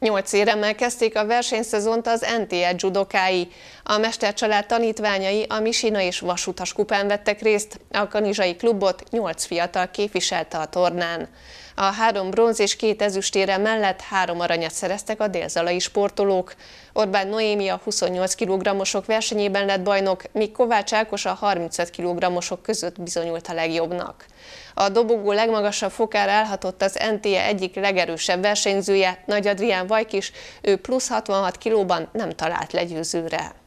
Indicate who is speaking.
Speaker 1: Nyolc éremmel kezdték a versenyszezont az NTL judokái. A mestercsalád tanítványai a Misina és Vasutas kupán vettek részt, a kanizsai klubot nyolc fiatal képviselte a tornán. A három bronz és két ezüstére mellett három aranyat szereztek a délzalai sportolók. Orbán Noémi a 28 kg-osok versenyében lett bajnok, míg Kovács Ákos a 35 kg-osok között bizonyult a legjobbnak. A dobogó legmagasabb fokára elhatott az NTE egyik legerősebb versenyzője, Nagy Adrián Vajkis, ő plusz 66 kilóban nem talált legyőzőre.